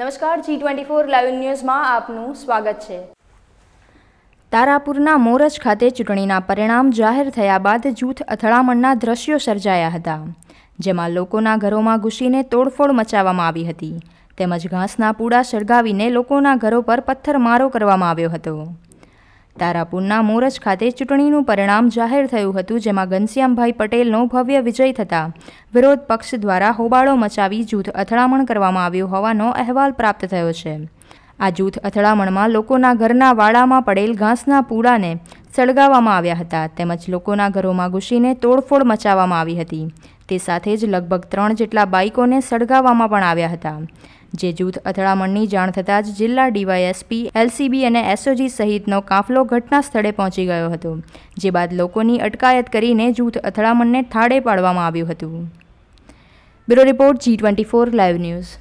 નમસ્કાર જી twenty four live ન્યૂઝમાં આપનું સ્વાગત છે તારાપુરના મોરજ ખાતે ચૂંટણીના પરિણામ જાહેર થયા બાદ જૂથ અથડામણના દ્રશ્યો સર્જાયા હતા જેમાં લોકોના ઘરોમાં ઘૂસીને તોડફોડ મચાવવામાં આવી હતી તેમજ ઘાસના પૂડા સળગાવીને લોકોના ઘરો પર પથ્થરમારો કરવામાં આવ્યો હતો તારાપુરના મોરજ ખાતે ચૂંટણીનું પરિણામ જાહેર થયું હતું જેમાં ઘનશ્યામભાઈ પટેલનો ભવ્ય વિજય થતા વિરોધ પક્ષ દ્વારા હોબાળો મચાવી જૂથ અથડામણ કરવામાં આવ્યું હોવાનો અહેવાલ પ્રાપ્ત થયો છે આ જૂથ અથડામણમાં લોકોના ઘરના વાડામાં પડેલ ઘાસના પૂળાને સળગાવવામાં આવ્યા હતા તેમજ લોકોના ઘરોમાં ઘૂસીને તોડફોડ મચાવવામાં આવી હતી તે સાથે જ લગભગ ત્રણ જેટલા બાઇકોને સળગાવવામાં પણ આવ્યા હતા જે જૂથ અથડામણની જાણ થતાં જ જિલ્લા ડીવાયએસપી એલસીબી અને એસઓજી સહિતનો કાફલો ઘટના સ્થળે પહોંચી ગયો હતો જે બાદ લોકોની અટકાયત કરીને જૂથ અથડામણને થાળે પાડવામાં આવ્યું હતું bureau report G twenty four live news